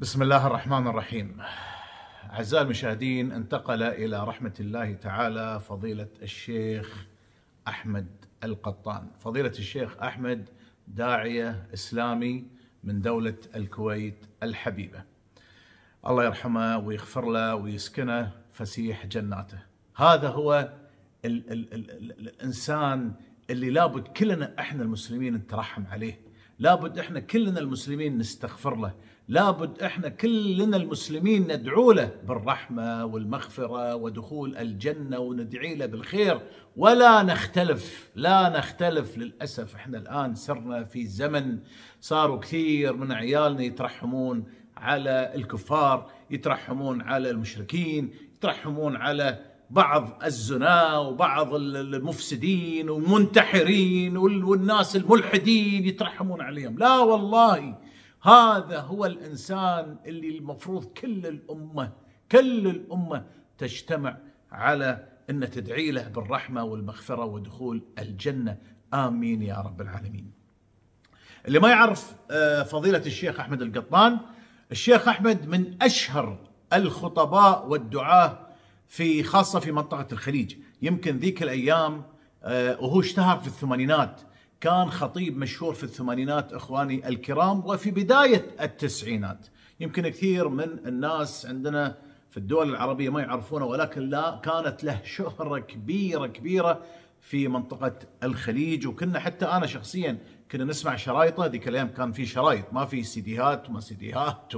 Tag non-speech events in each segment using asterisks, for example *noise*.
بسم الله الرحمن الرحيم أعزائي المشاهدين انتقل إلى رحمة الله تعالى فضيلة الشيخ أحمد القطان فضيلة الشيخ أحمد داعية إسلامي من دولة الكويت الحبيبة الله يرحمه ويغفر له ويسكنه فسيح جناته هذا هو الـ الـ الـ الإنسان اللي لابد كلنا إحنا المسلمين نترحم عليه لابد احنا كلنا المسلمين نستغفر له لابد احنا كلنا المسلمين ندعو له بالرحمه والمغفره ودخول الجنه وندعي له بالخير ولا نختلف لا نختلف للاسف احنا الان صرنا في زمن صاروا كثير من عيالنا يترحمون على الكفار يترحمون على المشركين يترحمون على بعض الزنا وبعض المفسدين والمنتحرين والناس الملحدين يترحمون عليهم لا والله هذا هو الإنسان اللي المفروض كل الأمة كل الأمة تجتمع على أن تدعي له بالرحمة والمغفرة ودخول الجنة آمين يا رب العالمين اللي ما يعرف آه، فضيلة الشيخ أحمد القطان الشيخ أحمد من أشهر الخطباء والدعاه في خاصه في منطقه الخليج يمكن ذيك الايام آه، وهو اشتهر في الثمانينات كان خطيب مشهور في الثمانينات اخواني الكرام وفي بدايه التسعينات يمكن كثير من الناس عندنا في الدول العربيه ما يعرفونه ولكن لا كانت له شهره كبيره كبيره في منطقه الخليج وكنا حتى انا شخصيا كنا نسمع شرايطه ذيك الايام كان في شرايط ما في سيديهات وما سيديهات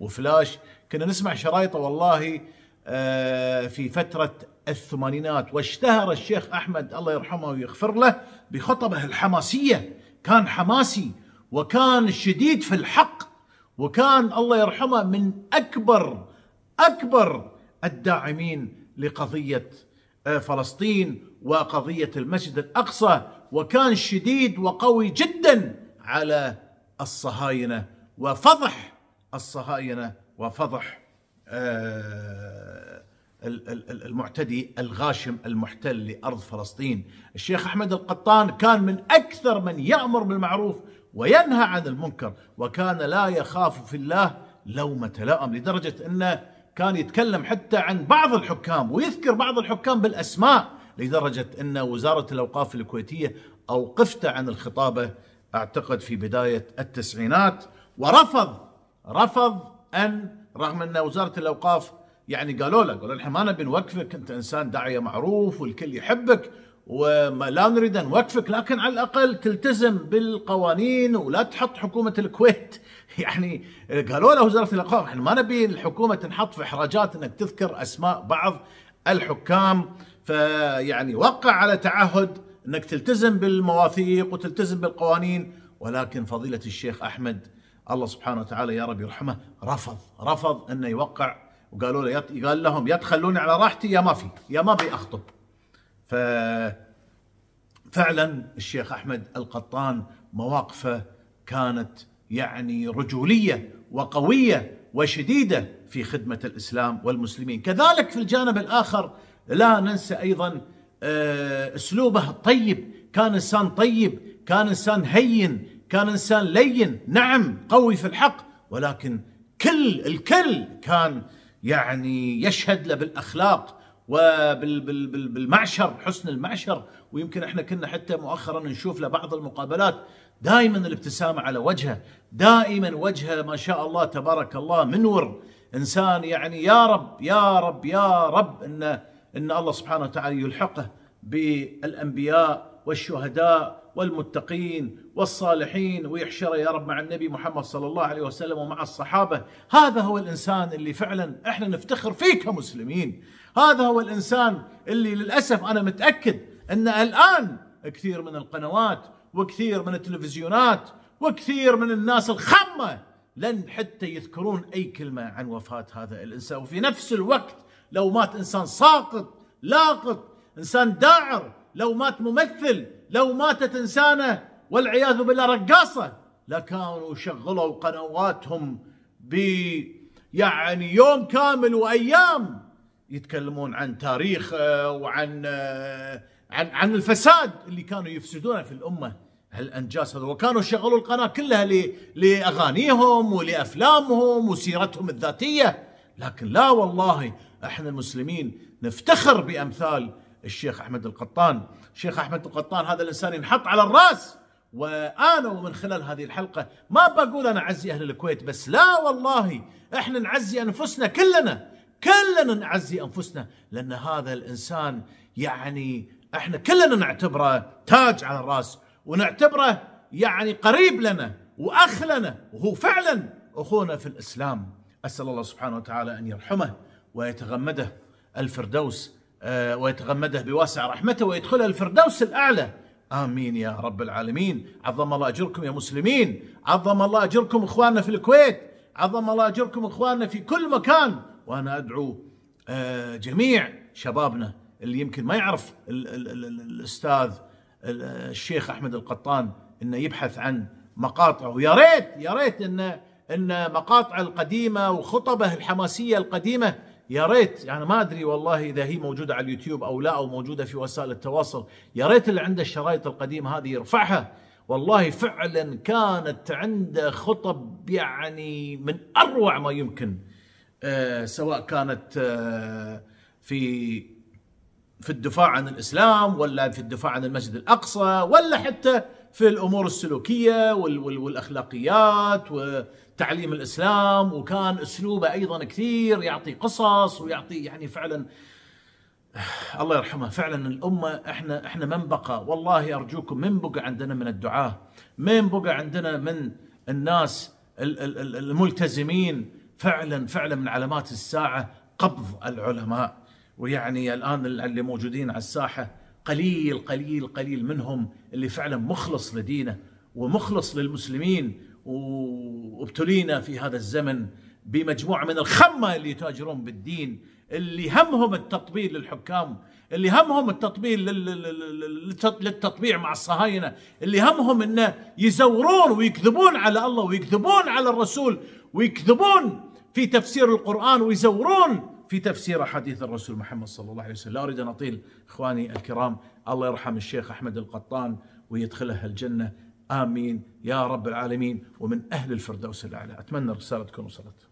وفلاش كنا نسمع شرايطه والله آه، في فترة الثمانينات واشتهر الشيخ أحمد الله يرحمه ويغفر له بخطبه الحماسية كان حماسي وكان شديد في الحق وكان الله يرحمه من أكبر أكبر الداعمين لقضية آه، فلسطين وقضية المسجد الأقصى وكان شديد وقوي جدا على الصهاينة وفضح الصهاينة وفضح آه المعتدي الغاشم المحتل لأرض فلسطين الشيخ أحمد القطان كان من أكثر من يأمر بالمعروف وينهى عن المنكر وكان لا يخاف في الله لومة لائم لدرجة أنه كان يتكلم حتى عن بعض الحكام ويذكر بعض الحكام بالأسماء لدرجة أن وزارة الأوقاف الكويتية أوقفته عن الخطابة أعتقد في بداية التسعينات ورفض رفض أن رغم أن وزارة الأوقاف يعني قالوا له قالوا احنا ما نبي نوقفك انت انسان داعيه معروف والكل يحبك ولا نريد نوقفك لكن على الاقل تلتزم بالقوانين ولا تحط حكومه الكويت *laughs* يعني قالوا له وزاره الاوقاف احنا ما نبي الحكومه تنحط في احراجات انك تذكر اسماء بعض الحكام فيعني وقع على تعهد انك تلتزم بالمواثيق وتلتزم بالقوانين ولكن فضيله الشيخ احمد الله سبحانه وتعالى يا رب يرحمه رفض رفض انه يوقع وقالوا له يت... قال لهم يا تخلوني على راحتي يا ما في يا ما ابي اخطب ف فعلا الشيخ احمد القطان مواقفه كانت يعني رجوليه وقويه وشديده في خدمه الاسلام والمسلمين، كذلك في الجانب الاخر لا ننسى ايضا آه، اسلوبه الطيب، كان انسان طيب، كان انسان هين، كان انسان لين، نعم قوي في الحق ولكن كل الكل كان يعني يشهد له بالاخلاق وبالمعشر حسن المعشر ويمكن احنا كنا حتى مؤخرا نشوف له بعض المقابلات دائما الابتسامه على وجهه دائما وجهه ما شاء الله تبارك الله منور انسان يعني يا رب يا رب يا رب ان ان الله سبحانه وتعالى يلحقه بالانبياء والشهداء والمتقين والصالحين ويحشره يا رب مع النبي محمد صلى الله عليه وسلم ومع الصحابة هذا هو الإنسان اللي فعلا إحنا نفتخر فيه كمسلمين هذا هو الإنسان اللي للأسف أنا متأكد أن الآن كثير من القنوات وكثير من التلفزيونات وكثير من الناس الخمة لن حتى يذكرون أي كلمة عن وفاة هذا الإنسان وفي نفس الوقت لو مات إنسان ساقط لاقط إنسان داعر لو مات ممثل لو ماتت إنسانة والعياذ بالله رقاصة لكانوا شغلوا قنواتهم ب يعني يوم كامل وأيام يتكلمون عن تاريخه آه، وعن آه، عن عن الفساد اللي كانوا يفسدونه في الامه هالانجاز هذا وكانوا شغلوا القناه كلها لاغانيهم ولافلامهم وسيرتهم الذاتيه لكن لا والله احنا المسلمين نفتخر بامثال الشيخ أحمد القطان الشيخ أحمد القطان هذا الإنسان ينحط على الرأس وأنا ومن خلال هذه الحلقة ما بقول أنا أعزي أهل الكويت بس لا والله إحنا نعزي أنفسنا كلنا كلنا نعزي أنفسنا لأن هذا الإنسان يعني إحنا كلنا نعتبره تاج على الرأس ونعتبره يعني قريب لنا وأخ لنا وهو فعلا أخونا في الإسلام أسأل الله سبحانه وتعالى أن يرحمه ويتغمده الفردوس آه، ويتغمده بواسع رحمته ويدخل الفردوس الأعلى آمين يا رب العالمين عظم الله أجركم يا مسلمين عظم الله أجركم إخواننا في الكويت عظم الله أجركم إخواننا في كل مكان وأنا أدعو آه، جميع شبابنا اللي يمكن ما يعرف الأستاذ الشيخ أحمد القطان أنه يبحث عن مقاطعه ويا ريت يا ريت أنه أن مقاطعه القديمة وخطبه الحماسية القديمة يا ريت يعني ما ادري والله اذا هي موجوده على اليوتيوب او لا او موجوده في وسائل التواصل يا ريت اللي عنده الشرايط القديمه هذه يرفعها والله فعلا كانت عنده خطب يعني من اروع ما يمكن آه سواء كانت آه في في الدفاع عن الاسلام ولا في الدفاع عن المسجد الاقصى ولا حتى في الامور السلوكيه وال وال والاخلاقيات و تعليم الاسلام وكان اسلوبه ايضا كثير يعطي قصص ويعطي يعني فعلا الله يرحمه فعلا الامه احنا احنا من بقى والله ارجوكم من بقى عندنا من الدعاه من بقى عندنا من الناس الملتزمين فعلا فعلا من علامات الساعه قبض العلماء ويعني الان اللي موجودين على الساحه قليل قليل قليل منهم اللي فعلا مخلص لدينه ومخلص للمسلمين وابتلينا في هذا الزمن بمجموعة من الخمة اللي يتاجرون بالدين اللي همهم التطبيل للحكام اللي همهم التطبيل للتطبيع مع الصهاينة اللي همهم أنه يزورون ويكذبون على الله ويكذبون على الرسول ويكذبون في تفسير القرآن ويزورون في تفسير حديث الرسول محمد صلى الله عليه وسلم لا أريد أن أطيل إخواني الكرام الله يرحم الشيخ أحمد القطان ويدخله الجنة آمين يا رب العالمين ومن أهل الفردوس الأعلى أتمنى الرسالة تكون وصلت